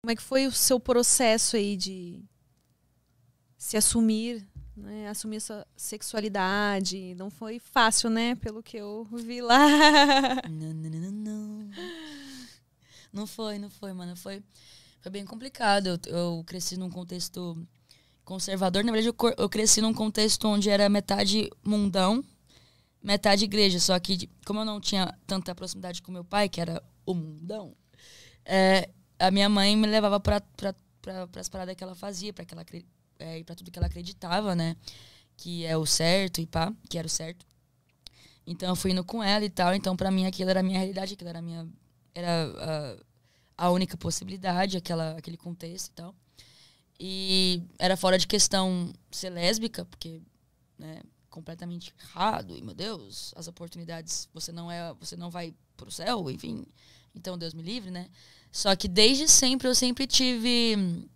Como é que foi o seu processo aí de se assumir, né? Assumir sua sexualidade? Não foi fácil, né? Pelo que eu vi lá. Não, não, não, não. Não foi, não foi, mano. Foi, foi bem complicado. Eu, eu cresci num contexto conservador. Na verdade, eu, eu cresci num contexto onde era metade mundão, metade igreja. Só que, como eu não tinha tanta proximidade com meu pai, que era o mundão, é, a minha mãe me levava para pra, pra, pra as paradas que ela fazia, para que ela é, para tudo que ela acreditava, né? Que é o certo e pá, que era o certo. Então eu fui indo com ela e tal, então para mim aquilo era a minha realidade, aquilo era a minha era a, a única possibilidade, aquela aquele contexto e tal. E era fora de questão ser lésbica, porque né, completamente errado, e meu Deus, as oportunidades, você não é, você não vai pro céu, enfim, então Deus me livre, né? Só que desde sempre eu sempre tive.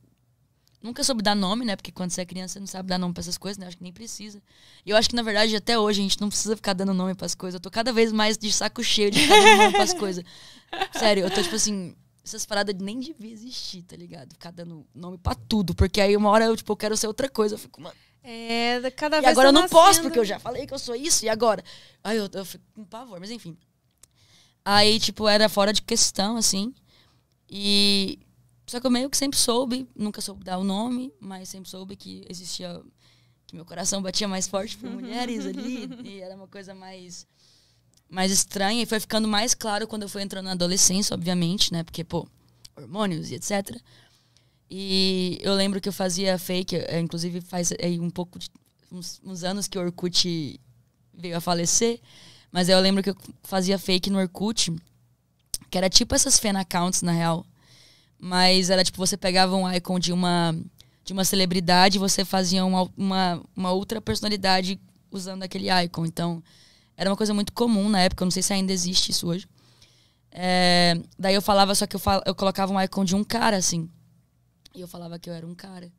Nunca soube dar nome, né? Porque quando você é criança, você não sabe dar nome pra essas coisas, né? Eu acho que nem precisa. E eu acho que, na verdade, até hoje a gente não precisa ficar dando nome pras coisas. Eu tô cada vez mais de saco cheio de ficar dando nome pras coisas. Sério, eu tô tipo assim essas paradas nem devia existir, tá ligado? Ficar dando nome pra tudo. Porque aí uma hora eu, tipo, eu quero ser outra coisa. Eu fico, mano. É, cada vez. E agora tá eu não nascendo. posso, porque eu já falei que eu sou isso, e agora? Aí eu, eu fico com pavor, mas enfim. Aí, tipo, era fora de questão, assim. E. Só que eu meio que sempre soube, nunca soube dar o nome, mas sempre soube que existia. que meu coração batia mais forte por mulheres ali. e era uma coisa mais. mais estranha. E foi ficando mais claro quando eu fui entrando na adolescência, obviamente, né? Porque, pô, hormônios e etc. E eu lembro que eu fazia fake, é, inclusive faz aí um pouco de. uns, uns anos que o Orkut veio a falecer. Mas eu lembro que eu fazia fake no Orkut, que era tipo essas fan accounts, na real. Mas era tipo, você pegava um icon de uma, de uma celebridade e você fazia uma, uma, uma outra personalidade usando aquele icon. Então, era uma coisa muito comum na época, eu não sei se ainda existe isso hoje. É, daí eu falava, só que eu, fal, eu colocava um icon de um cara, assim. E eu falava que eu era um cara.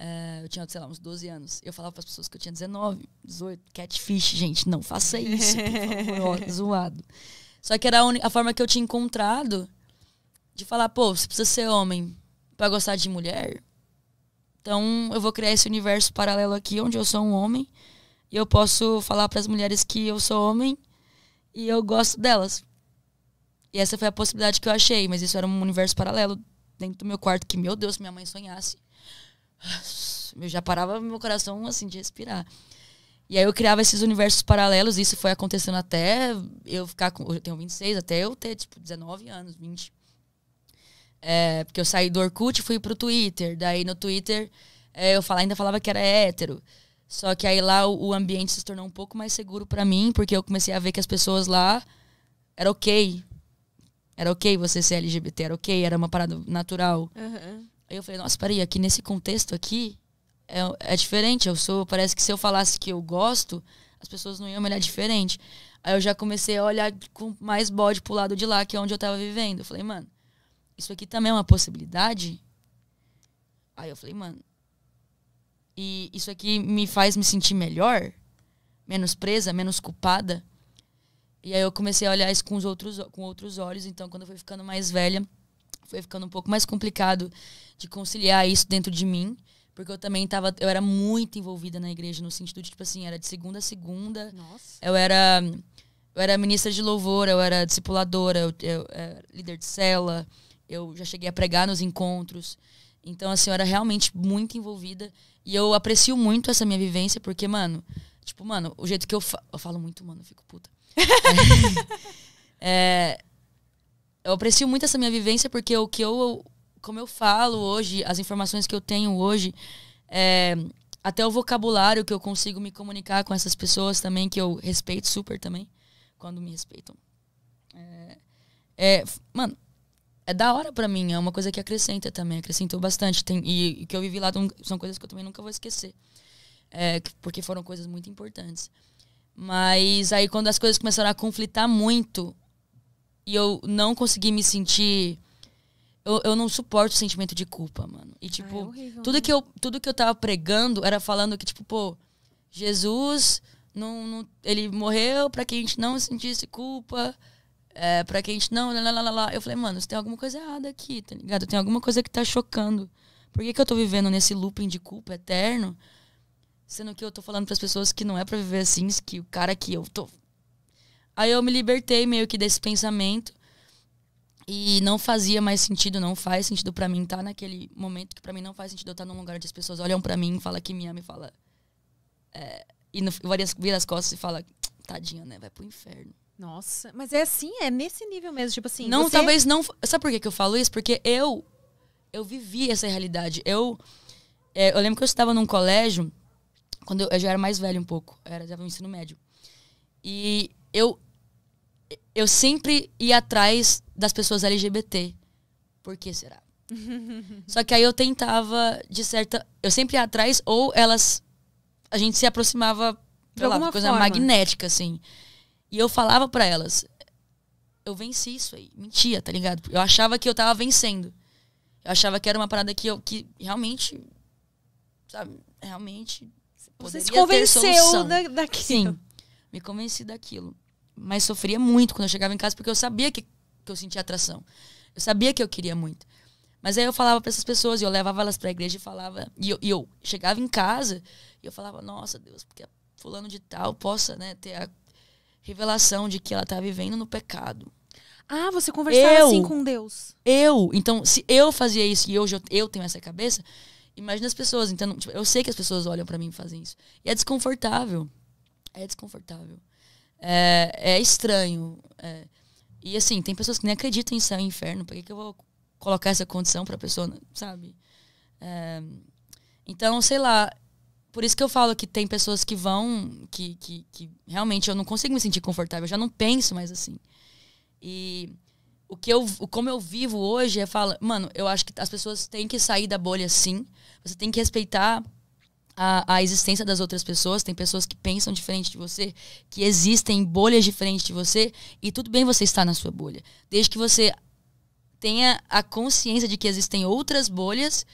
Uh, eu tinha, sei lá, uns 12 anos. Eu falava para as pessoas que eu tinha 19, 18. Catfish, gente, não faça isso, por favor, zoado. Só que era a, a forma que eu tinha encontrado de falar, pô, você precisa ser homem para gostar de mulher. Então, eu vou criar esse universo paralelo aqui, onde eu sou um homem. E eu posso falar para as mulheres que eu sou homem e eu gosto delas. E essa foi a possibilidade que eu achei, mas isso era um universo paralelo dentro do meu quarto que, meu Deus, minha mãe sonhasse eu já parava meu coração, assim, de respirar. E aí eu criava esses universos paralelos, e isso foi acontecendo até eu ficar com. eu tenho 26, até eu ter, tipo, 19 anos, 20. É, porque eu saí do Orkut e fui pro Twitter. Daí no Twitter é, eu ainda falava que era hétero. Só que aí lá o, o ambiente se tornou um pouco mais seguro para mim, porque eu comecei a ver que as pessoas lá era ok. Era ok você ser LGBT, era ok, era uma parada natural. Uhum eu falei, nossa, peraí, aqui nesse contexto aqui é, é diferente. Eu sou, parece que se eu falasse que eu gosto, as pessoas não iam olhar diferente. Aí eu já comecei a olhar com mais bode pro lado de lá, que é onde eu tava vivendo. Eu falei, mano, isso aqui também é uma possibilidade? Aí eu falei, mano, e isso aqui me faz me sentir melhor? Menos presa, menos culpada? E aí eu comecei a olhar isso com, os outros, com outros olhos. Então, quando eu fui ficando mais velha, foi ficando um pouco mais complicado de conciliar isso dentro de mim. Porque eu também tava, eu era muito envolvida na igreja, no sentido de, tipo assim, era de segunda a segunda. Nossa. Eu era, eu era ministra de louvor, eu era discipuladora, eu, eu, era líder de cela, eu já cheguei a pregar nos encontros. Então, assim, eu era realmente muito envolvida. E eu aprecio muito essa minha vivência, porque, mano, tipo, mano, o jeito que eu, falo. eu falo muito, mano, eu fico puta. é, é eu aprecio muito essa minha vivência porque o que eu, como eu falo hoje, as informações que eu tenho hoje, é, até o vocabulário que eu consigo me comunicar com essas pessoas também, que eu respeito super também, quando me respeitam. É, é, mano, é da hora pra mim, é uma coisa que acrescenta também, acrescentou bastante. Tem, e, e que eu vivi lá são coisas que eu também nunca vou esquecer, é, porque foram coisas muito importantes. Mas aí quando as coisas começaram a conflitar muito, e eu não consegui me sentir. Eu, eu não suporto o sentimento de culpa, mano. E, tipo, é horrível, tudo, que eu, tudo que eu tava pregando era falando que, tipo, pô, Jesus, não, não ele morreu para que a gente não sentisse culpa, é, para que a gente não. Lá, lá, lá, Eu falei, mano, tem alguma coisa errada aqui, tá ligado? Tem alguma coisa que tá chocando. Por que, que eu tô vivendo nesse looping de culpa eterno? Sendo que eu tô falando para as pessoas que não é para viver assim, que o cara que eu tô Aí eu me libertei meio que desse pensamento. E não fazia mais sentido, não faz sentido para mim estar tá naquele momento que para mim não faz sentido eu estar tá num lugar onde as pessoas olham para mim, falam que me ama e fala é, e no, vira as costas e fala tadinha, né, vai pro inferno. Nossa, mas é assim, é nesse nível mesmo, tipo assim. Não, você... talvez não. Sabe por que, que eu falo isso? Porque eu eu vivi essa realidade. Eu é, eu lembro que eu estava num colégio quando eu, eu já era mais velho um pouco, eu era já no ensino médio. E eu eu sempre ia atrás das pessoas LGBT. Por que será? Só que aí eu tentava, de certa. Eu sempre ia atrás, ou elas. A gente se aproximava, sei lá, coisa forma. magnética, assim. E eu falava para elas, eu venci isso aí. Mentia, tá ligado? Eu achava que eu tava vencendo. Eu achava que era uma parada que eu que realmente. Sabe, realmente. Você se convenceu da, daquilo. Sim. Me convenci daquilo mas sofria muito quando eu chegava em casa, porque eu sabia que, que eu sentia atração. Eu sabia que eu queria muito. Mas aí eu falava para essas pessoas, e eu levava elas para a igreja e falava. E eu, e eu, chegava em casa e eu falava, nossa, Deus, porque fulano de tal possa né, ter a revelação de que ela tá vivendo no pecado. Ah, você conversava eu, assim com Deus. Eu, então, se eu fazia isso e hoje eu, eu tenho essa cabeça, imagina as pessoas. Então, tipo, eu sei que as pessoas olham para mim e fazem isso. E é desconfortável. É desconfortável é, é estranho. É. E assim, tem pessoas que nem acreditam em céu e inferno. Por que, que eu vou colocar essa condição pra pessoa, sabe? É, então, sei lá. Por isso que eu falo que tem pessoas que vão, que, que, que realmente eu não consigo me sentir confortável. Eu já não penso mais assim. E o que eu, como eu vivo hoje é fala, mano, eu acho que as pessoas têm que sair da bolha sim. Você tem que respeitar a, a, existência das outras pessoas, tem pessoas que pensam diferente de você, que existem bolhas diferentes de você, e tudo bem você estar na sua bolha. Desde que você tenha a consciência de que existem outras bolhas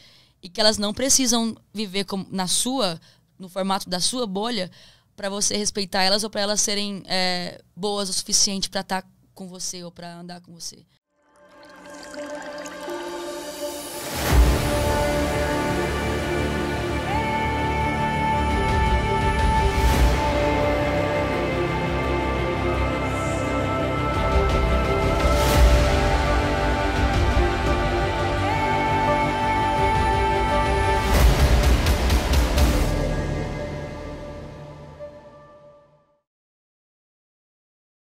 e que elas não precisam viver na sua, no formato da sua bolha, para você respeitar elas ou para elas serem é, boas o suficiente para estar tá com você ou para andar com você.